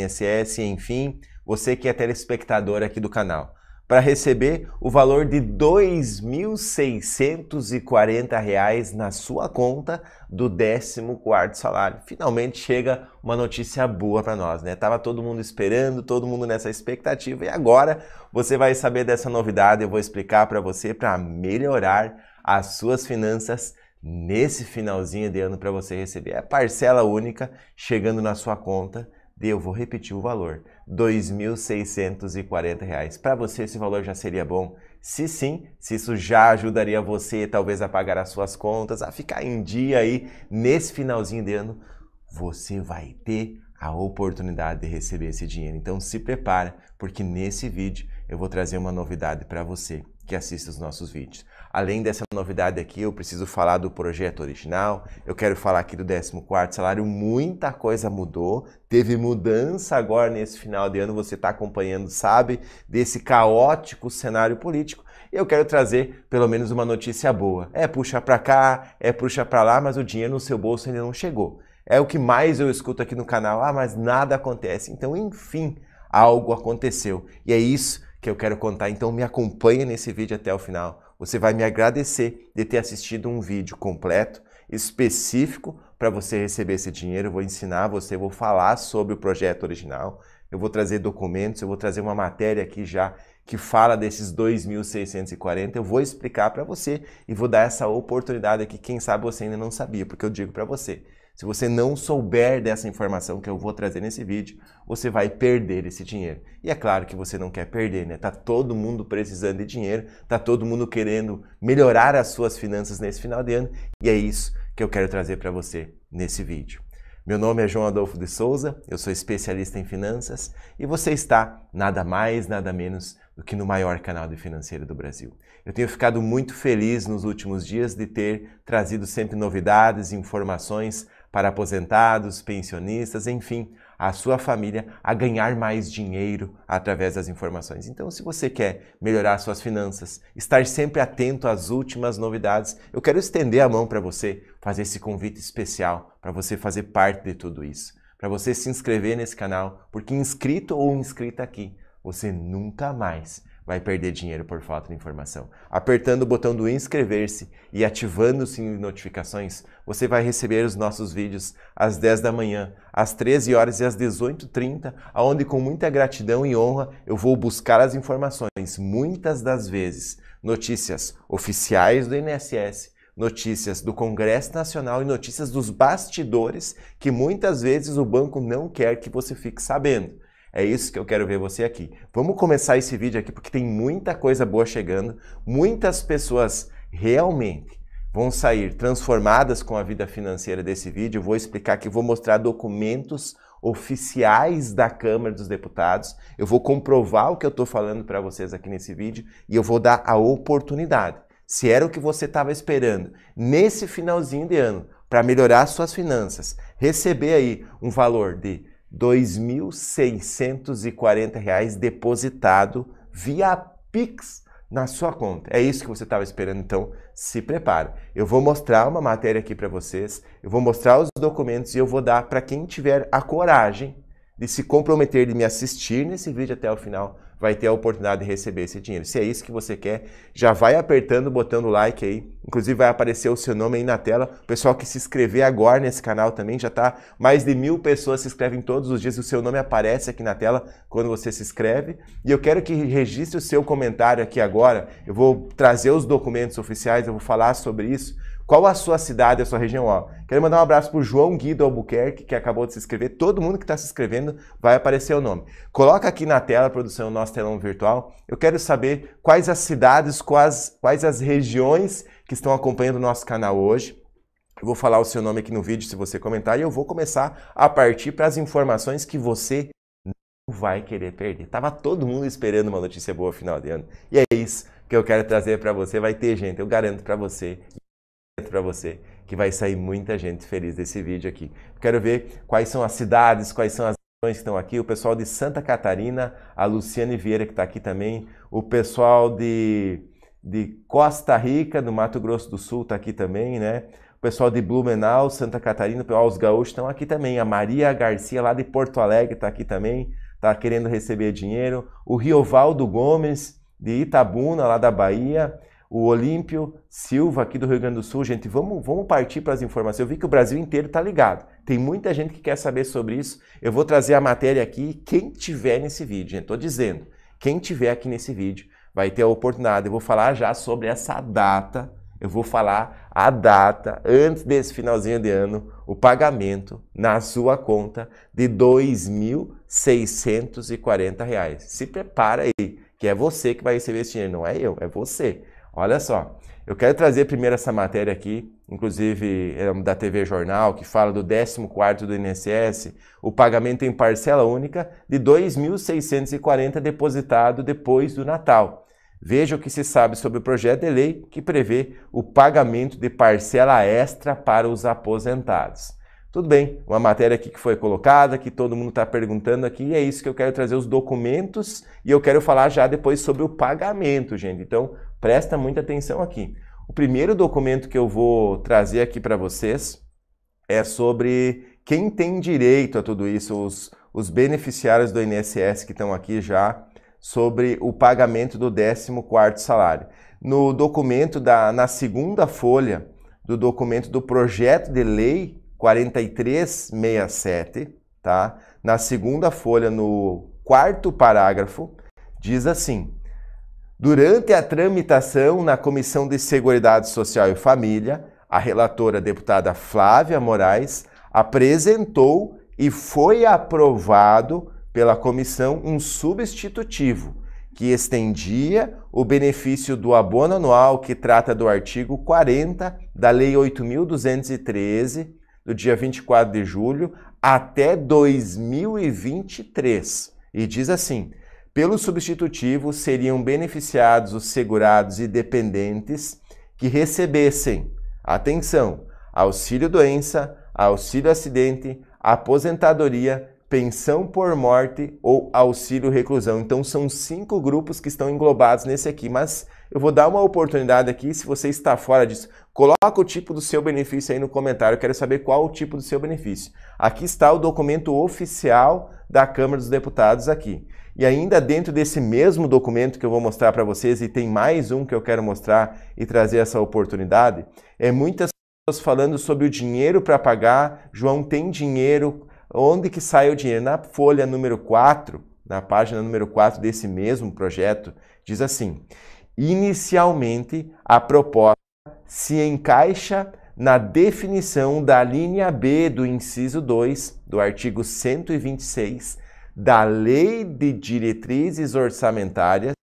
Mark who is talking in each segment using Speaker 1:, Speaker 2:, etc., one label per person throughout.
Speaker 1: INSS, enfim, você que é telespectador aqui do canal, para receber o valor de R$ 2.640 na sua conta do 14º salário. Finalmente chega uma notícia boa para nós, né? Tava todo mundo esperando, todo mundo nessa expectativa e agora você vai saber dessa novidade, eu vou explicar para você para melhorar as suas finanças nesse finalzinho de ano para você receber. É parcela única chegando na sua conta eu vou repetir o valor, R$ 2.640. Para você esse valor já seria bom? Se sim, se isso já ajudaria você talvez a pagar as suas contas, a ficar em dia aí nesse finalzinho de ano, você vai ter a oportunidade de receber esse dinheiro. Então se prepara, porque nesse vídeo eu vou trazer uma novidade para você que assiste os nossos vídeos. Além dessa novidade aqui, eu preciso falar do projeto original, eu quero falar aqui do 14º salário, muita coisa mudou, teve mudança agora nesse final de ano, você está acompanhando, sabe, desse caótico cenário político, eu quero trazer pelo menos uma notícia boa. É puxa para cá, é puxa para lá, mas o dinheiro no seu bolso ainda não chegou. É o que mais eu escuto aqui no canal, ah, mas nada acontece. Então, enfim, algo aconteceu. E é isso que eu quero contar, então me acompanhe nesse vídeo até o final você vai me agradecer de ter assistido um vídeo completo, específico para você receber esse dinheiro. Eu vou ensinar você, vou falar sobre o projeto original, eu vou trazer documentos, eu vou trazer uma matéria aqui já que fala desses 2.640. Eu vou explicar para você e vou dar essa oportunidade aqui. Quem sabe você ainda não sabia, porque eu digo para você se você não souber dessa informação que eu vou trazer nesse vídeo, você vai perder esse dinheiro. E é claro que você não quer perder, né? Tá todo mundo precisando de dinheiro, tá todo mundo querendo melhorar as suas finanças nesse final de ano, e é isso que eu quero trazer para você nesse vídeo. Meu nome é João Adolfo de Souza, eu sou especialista em finanças e você está nada mais, nada menos do que no maior canal de financeiro do Brasil. Eu tenho ficado muito feliz nos últimos dias de ter trazido sempre novidades, informações para aposentados, pensionistas, enfim, a sua família a ganhar mais dinheiro através das informações. Então, se você quer melhorar suas finanças, estar sempre atento às últimas novidades, eu quero estender a mão para você, fazer esse convite especial para você fazer parte de tudo isso, para você se inscrever nesse canal, porque inscrito ou inscrita aqui, você nunca mais vai perder dinheiro por falta de informação. Apertando o botão do inscrever-se e ativando o sininho de notificações, você vai receber os nossos vídeos às 10 da manhã, às 13 horas e às 18h30, onde com muita gratidão e honra eu vou buscar as informações, muitas das vezes notícias oficiais do INSS, notícias do Congresso Nacional e notícias dos bastidores que muitas vezes o banco não quer que você fique sabendo. É isso que eu quero ver você aqui. Vamos começar esse vídeo aqui porque tem muita coisa boa chegando. Muitas pessoas realmente vão sair transformadas com a vida financeira desse vídeo. vou explicar que vou mostrar documentos oficiais da Câmara dos Deputados. Eu vou comprovar o que eu estou falando para vocês aqui nesse vídeo e eu vou dar a oportunidade. Se era o que você estava esperando nesse finalzinho de ano para melhorar suas finanças, receber aí um valor de R$ 2.640 depositado via Pix na sua conta. É isso que você estava esperando, então se prepara. Eu vou mostrar uma matéria aqui para vocês, eu vou mostrar os documentos e eu vou dar para quem tiver a coragem de se comprometer de me assistir nesse vídeo até o final vai ter a oportunidade de receber esse dinheiro. Se é isso que você quer, já vai apertando, botando like aí. Inclusive vai aparecer o seu nome aí na tela. O pessoal que se inscrever agora nesse canal também já tá mais de mil pessoas se inscrevem todos os dias. O seu nome aparece aqui na tela quando você se inscreve. E eu quero que registre o seu comentário aqui agora. Eu vou trazer os documentos oficiais, eu vou falar sobre isso qual a sua cidade, a sua região? Ó, quero mandar um abraço para o João Guido Albuquerque, que acabou de se inscrever. Todo mundo que está se inscrevendo vai aparecer o nome. Coloca aqui na tela, produção, o nosso telão virtual. Eu quero saber quais as cidades, quais, quais as regiões que estão acompanhando o nosso canal hoje. Eu vou falar o seu nome aqui no vídeo se você comentar e eu vou começar a partir para as informações que você não vai querer perder. Tava todo mundo esperando uma notícia boa final de ano. E é isso que eu quero trazer para você. Vai ter gente, eu garanto para você para você que vai sair muita gente feliz desse vídeo aqui. Quero ver quais são as cidades, quais são as que estão aqui, o pessoal de Santa Catarina, a Luciane Vieira que está aqui também, o pessoal de, de Costa Rica, do Mato Grosso do Sul está aqui também, né? O pessoal de Blumenau, Santa Catarina, os gaúchos estão aqui também, a Maria Garcia lá de Porto Alegre está aqui também, está querendo receber dinheiro, o Riovaldo Gomes de Itabuna, lá da Bahia, o Olímpio Silva, aqui do Rio Grande do Sul. Gente, vamos, vamos partir para as informações. Eu vi que o Brasil inteiro está ligado. Tem muita gente que quer saber sobre isso. Eu vou trazer a matéria aqui. Quem tiver nesse vídeo, gente, estou dizendo, quem tiver aqui nesse vídeo vai ter a oportunidade. Eu vou falar já sobre essa data. Eu vou falar a data, antes desse finalzinho de ano, o pagamento na sua conta de R$ 2.640. Se prepara aí, que é você que vai receber esse dinheiro, não é eu, é você. Olha só, eu quero trazer primeiro essa matéria aqui, inclusive é da TV Jornal, que fala do 14 do INSS, o pagamento em parcela única de 2.640 depositado depois do Natal. Veja o que se sabe sobre o projeto de lei que prevê o pagamento de parcela extra para os aposentados. Tudo bem, uma matéria aqui que foi colocada, que todo mundo está perguntando aqui, e é isso que eu quero trazer os documentos e eu quero falar já depois sobre o pagamento, gente. Então, Presta muita atenção aqui. O primeiro documento que eu vou trazer aqui para vocês é sobre quem tem direito a tudo isso, os, os beneficiários do INSS que estão aqui já, sobre o pagamento do 14º salário. No documento, da, na segunda folha do documento do projeto de lei 4367, tá? na segunda folha, no quarto parágrafo, diz assim, Durante a tramitação na Comissão de Seguridade Social e Família, a relatora deputada Flávia Moraes apresentou e foi aprovado pela comissão um substitutivo que estendia o benefício do abono anual que trata do artigo 40 da Lei 8213 do dia 24 de julho até 2023 e diz assim: pelo substitutivo, seriam beneficiados os segurados e dependentes que recebessem, atenção, auxílio doença, auxílio acidente, aposentadoria, pensão por morte ou auxílio reclusão. Então são cinco grupos que estão englobados nesse aqui, mas eu vou dar uma oportunidade aqui, se você está fora disso, coloca o tipo do seu benefício aí no comentário, eu quero saber qual o tipo do seu benefício. Aqui está o documento oficial da Câmara dos Deputados aqui. E ainda dentro desse mesmo documento que eu vou mostrar para vocês, e tem mais um que eu quero mostrar e trazer essa oportunidade, é muitas pessoas falando sobre o dinheiro para pagar, João tem dinheiro, onde que sai o dinheiro? Na folha número 4, na página número 4 desse mesmo projeto, diz assim: Inicialmente, a proposta se encaixa na definição da linha B do inciso 2 do artigo 126 da Lei de Diretrizes Orçamentárias,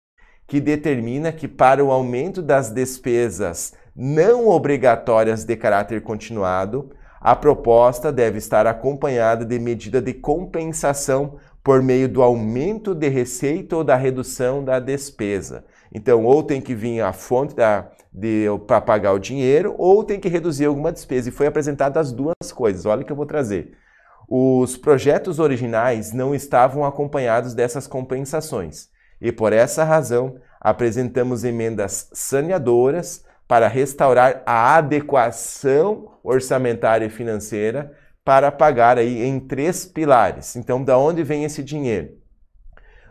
Speaker 1: que determina que para o aumento das despesas não obrigatórias de caráter continuado, a proposta deve estar acompanhada de medida de compensação por meio do aumento de receita ou da redução da despesa. Então, ou tem que vir a fonte para pagar o dinheiro, ou tem que reduzir alguma despesa. E foi apresentado as duas coisas. Olha o que eu vou trazer. Os projetos originais não estavam acompanhados dessas compensações. E por essa razão, apresentamos emendas saneadoras para restaurar a adequação orçamentária e financeira para pagar aí em três pilares. Então, da onde vem esse dinheiro?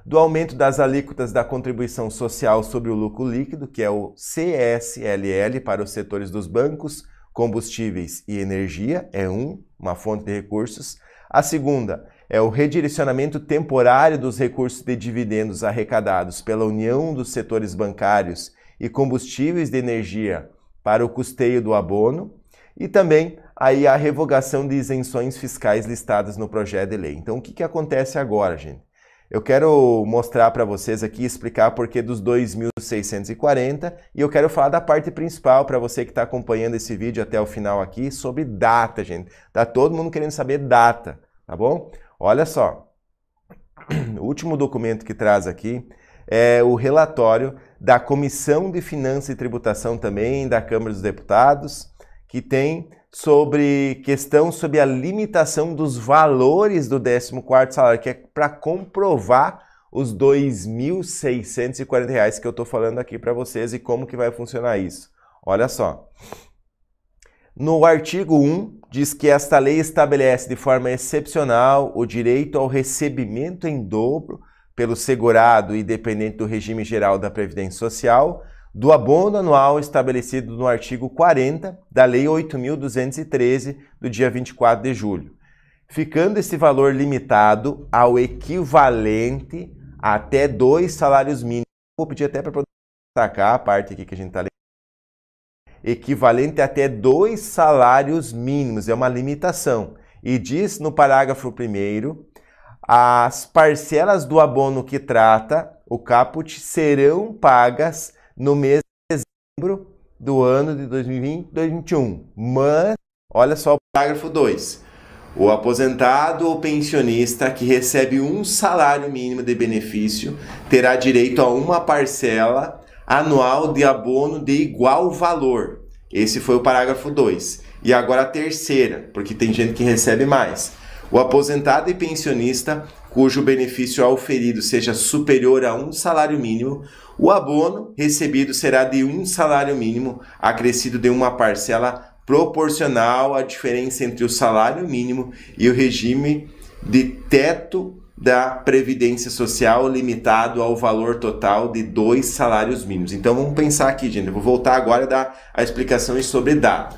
Speaker 1: do aumento das alíquotas da contribuição social sobre o lucro líquido, que é o CSLL, para os setores dos bancos, combustíveis e energia, é um, uma fonte de recursos. A segunda é o redirecionamento temporário dos recursos de dividendos arrecadados pela união dos setores bancários e combustíveis de energia para o custeio do abono. E também aí a revogação de isenções fiscais listadas no projeto de lei. Então, o que, que acontece agora, gente? Eu quero mostrar para vocês aqui, explicar por que dos 2.640 e eu quero falar da parte principal para você que está acompanhando esse vídeo até o final aqui sobre data, gente. Tá todo mundo querendo saber data, tá bom? Olha só, o último documento que traz aqui é o relatório da Comissão de Finanças e Tributação também da Câmara dos Deputados, que tem sobre questão sobre a limitação dos valores do 14º salário, que é para comprovar os R$ 2.640 que eu estou falando aqui para vocês e como que vai funcionar isso. Olha só. No artigo 1 diz que esta lei estabelece de forma excepcional o direito ao recebimento em dobro pelo segurado e dependente do regime geral da Previdência Social do abono anual estabelecido no artigo 40 da Lei 8.213, do dia 24 de julho, ficando esse valor limitado ao equivalente a até dois salários mínimos. Vou pedir até para destacar a parte aqui que a gente está lendo. Equivalente a até dois salários mínimos, é uma limitação. E diz no parágrafo 1 as parcelas do abono que trata o caput serão pagas no mês de dezembro do ano de 2020 2021. Mas, olha só o parágrafo 2. O aposentado ou pensionista que recebe um salário mínimo de benefício terá direito a uma parcela anual de abono de igual valor. Esse foi o parágrafo 2. E agora a terceira, porque tem gente que recebe mais. O aposentado e pensionista cujo benefício ao seja superior a um salário mínimo, o abono recebido será de um salário mínimo, acrescido de uma parcela proporcional à diferença entre o salário mínimo e o regime de teto da Previdência Social limitado ao valor total de dois salários mínimos. Então vamos pensar aqui, gente. vou voltar agora a dar a explicação sobre data.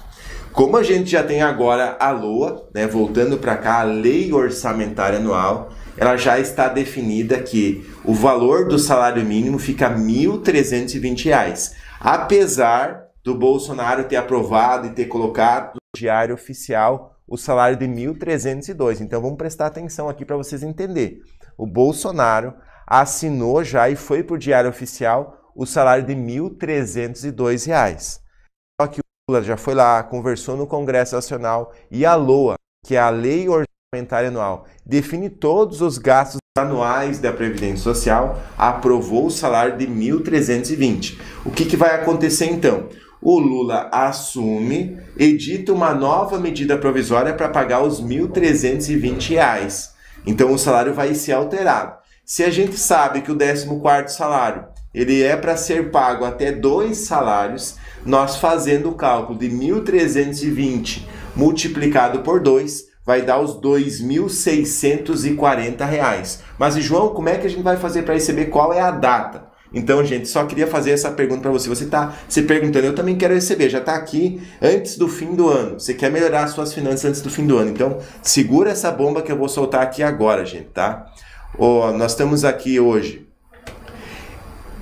Speaker 1: Como a gente já tem agora a LOA, né, voltando para cá, a Lei Orçamentária Anual, ela já está definida que o valor do salário mínimo fica R$ 1.320, apesar do Bolsonaro ter aprovado e ter colocado no diário oficial o salário de 1.302. Então vamos prestar atenção aqui para vocês entenderem. O Bolsonaro assinou já e foi para o diário oficial o salário de R$ 1.302. Só que o Lula já foi lá, conversou no Congresso Nacional e a LOA, que é a Lei Ordinária orçamentária anual define todos os gastos anuais da Previdência Social, aprovou o salário de 1.320. O que, que vai acontecer então? O Lula assume, edita uma nova medida provisória para pagar os R$ 1.320. Reais. Então o salário vai ser alterado. Se a gente sabe que o 14º salário ele é para ser pago até dois salários, nós fazendo o cálculo de 1.320 multiplicado por 2, vai dar os R$ 2.640. Mas, João, como é que a gente vai fazer para receber? Qual é a data? Então, gente, só queria fazer essa pergunta para você. Você está se perguntando, eu também quero receber, já está aqui antes do fim do ano. Você quer melhorar as suas finanças antes do fim do ano. Então, segura essa bomba que eu vou soltar aqui agora, gente, tá? Oh, nós estamos aqui hoje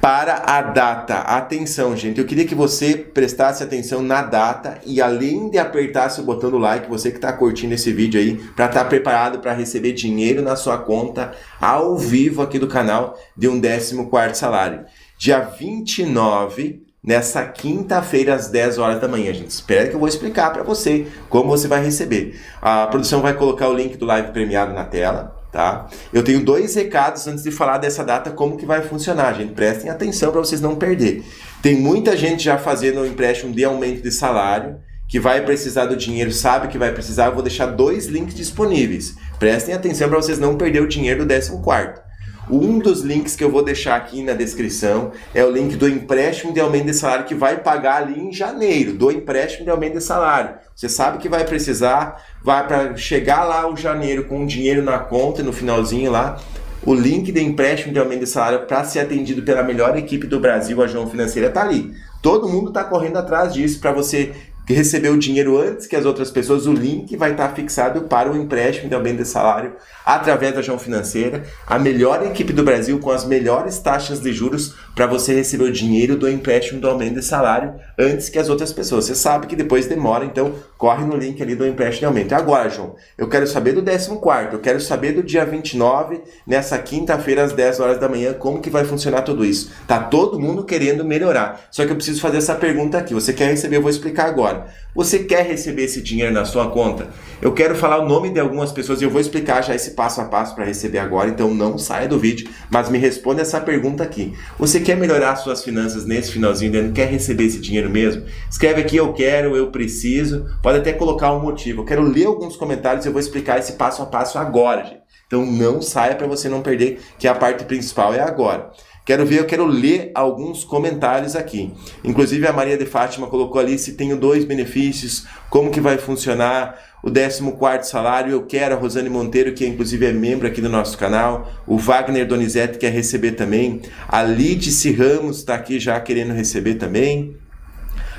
Speaker 1: para a data. Atenção, gente. Eu queria que você prestasse atenção na data e além de apertar o botão do like, você que está curtindo esse vídeo aí, para estar tá preparado para receber dinheiro na sua conta ao vivo aqui do canal de um 14 salário. Dia 29 nessa quinta-feira às 10 horas da manhã, gente. Espera que eu vou explicar para você como você vai receber. A produção vai colocar o link do live premiado na tela tá? Eu tenho dois recados antes de falar dessa data, como que vai funcionar, gente. Prestem atenção para vocês não perder. Tem muita gente já fazendo o empréstimo de aumento de salário, que vai precisar do dinheiro, sabe que vai precisar. Eu vou deixar dois links disponíveis. Prestem atenção para vocês não perder o dinheiro do 14 quarto. Um dos links que eu vou deixar aqui na descrição é o link do empréstimo de aumento de salário que vai pagar ali em janeiro, do empréstimo de aumento de salário. Você sabe que vai precisar, vai para chegar lá o janeiro com o dinheiro na conta, no finalzinho lá, o link de empréstimo de aumento de salário para ser atendido pela melhor equipe do Brasil, a João Financeira, está ali. Todo mundo está correndo atrás disso para você que recebeu o dinheiro antes que as outras pessoas, o link vai estar fixado para o empréstimo e também de salário através da João Financeira, a melhor equipe do Brasil com as melhores taxas de juros para você receber o dinheiro do empréstimo do aumento de salário antes que as outras pessoas. Você sabe que depois demora, então corre no link ali do empréstimo de aumento. Agora, João, eu quero saber do 14, eu quero saber do dia 29, nessa quinta-feira às 10 horas da manhã, como que vai funcionar tudo isso. Tá todo mundo querendo melhorar. Só que eu preciso fazer essa pergunta aqui. Você quer receber, eu vou explicar agora. Você quer receber esse dinheiro na sua conta? Eu quero falar o nome de algumas pessoas e eu vou explicar já esse passo a passo para receber agora, então não saia do vídeo, mas me responda essa pergunta aqui. Você quer melhorar suas finanças nesse finalzinho né? quer receber esse dinheiro mesmo, escreve aqui eu quero, eu preciso. Pode até colocar um motivo. Eu quero ler alguns comentários e eu vou explicar esse passo a passo agora, gente. Então não saia para você não perder, que a parte principal é agora. Quero ver, eu quero ler alguns comentários aqui. Inclusive a Maria de Fátima colocou ali se tenho dois benefícios, como que vai funcionar o 14 salário, eu quero a Rosane Monteiro, que inclusive é membro aqui do nosso canal, o Wagner Donizete quer receber também, a Lidice Ramos está aqui já querendo receber também,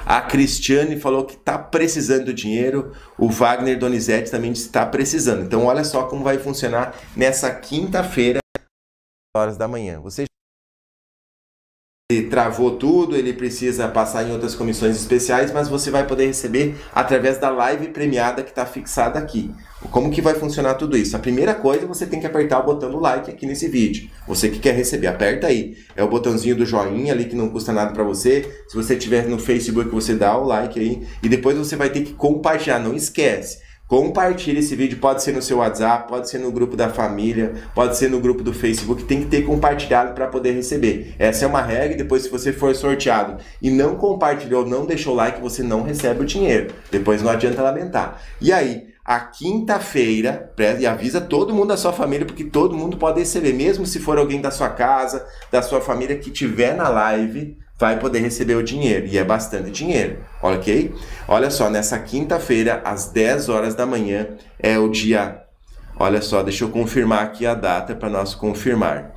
Speaker 1: a Cristiane falou que está precisando do dinheiro. O Wagner Donizete também está precisando. Então, olha só como vai funcionar nessa quinta-feira, horas da manhã. Você ele travou tudo, ele precisa passar em outras comissões especiais, mas você vai poder receber através da live premiada que está fixada aqui. Como que vai funcionar tudo isso? A primeira coisa, você tem que apertar o botão do like aqui nesse vídeo. Você que quer receber, aperta aí. É o botãozinho do joinha ali que não custa nada para você. Se você estiver no Facebook, você dá o like aí. E depois você vai ter que compartilhar, não esquece. Compartilhe esse vídeo, pode ser no seu WhatsApp, pode ser no grupo da família, pode ser no grupo do Facebook, tem que ter compartilhado para poder receber. Essa é uma regra, depois se você for sorteado e não compartilhou, não deixou like, você não recebe o dinheiro. Depois não adianta lamentar. E aí, a quinta-feira, e avisa todo mundo da sua família, porque todo mundo pode receber, mesmo se for alguém da sua casa, da sua família que tiver na live, vai poder receber o dinheiro, e é bastante dinheiro, ok? Olha só, nessa quinta-feira, às 10 horas da manhã, é o dia. Olha só, deixa eu confirmar aqui a data para nós confirmar.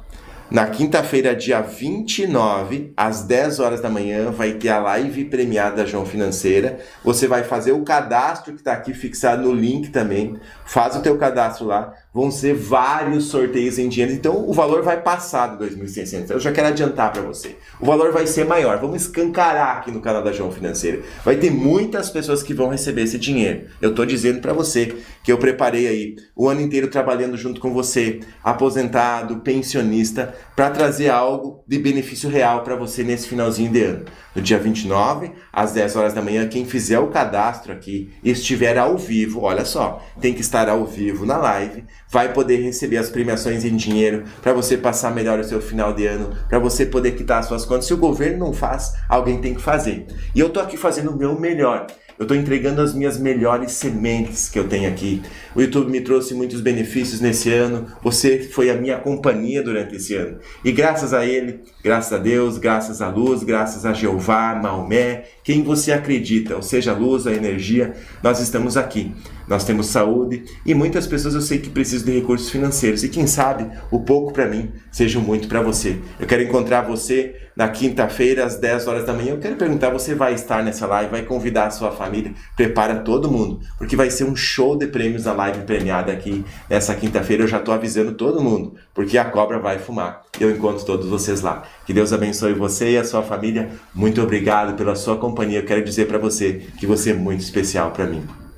Speaker 1: Na quinta-feira, dia 29, às 10 horas da manhã, vai ter a live premiada João Financeira. Você vai fazer o cadastro que está aqui fixado no link também. Faz o teu cadastro lá vão ser vários sorteios em dinheiro. Então o valor vai passar de 2.600. Eu já quero adiantar para você. O valor vai ser maior. Vamos escancarar aqui no canal da João Financeira. Vai ter muitas pessoas que vão receber esse dinheiro. Eu estou dizendo para você que eu preparei aí o ano inteiro trabalhando junto com você, aposentado, pensionista, para trazer algo de benefício real para você nesse finalzinho de ano. No dia 29, às 10 horas da manhã, quem fizer o cadastro aqui e estiver ao vivo, olha só, tem que estar ao vivo na live vai poder receber as premiações em dinheiro para você passar melhor o seu final de ano, para você poder quitar as suas contas. Se o governo não faz, alguém tem que fazer. E eu tô aqui fazendo o meu melhor. Eu estou entregando as minhas melhores sementes que eu tenho aqui. O YouTube me trouxe muitos benefícios nesse ano. Você foi a minha companhia durante esse ano. E graças a ele, graças a Deus, graças à luz, graças a Jeová, Maomé, quem você acredita, ou seja, a luz, a energia, nós estamos aqui nós temos saúde e muitas pessoas eu sei que precisam de recursos financeiros e quem sabe o pouco para mim seja muito para você. Eu quero encontrar você na quinta-feira às 10 horas da manhã. Eu quero perguntar, você vai estar nessa live, vai convidar a sua família, prepara todo mundo, porque vai ser um show de prêmios na live premiada aqui nessa quinta-feira. Eu já estou avisando todo mundo, porque a cobra vai fumar. Eu encontro todos vocês lá. Que Deus abençoe você e a sua família. Muito obrigado pela sua companhia. Eu quero dizer para você que você é muito especial para mim.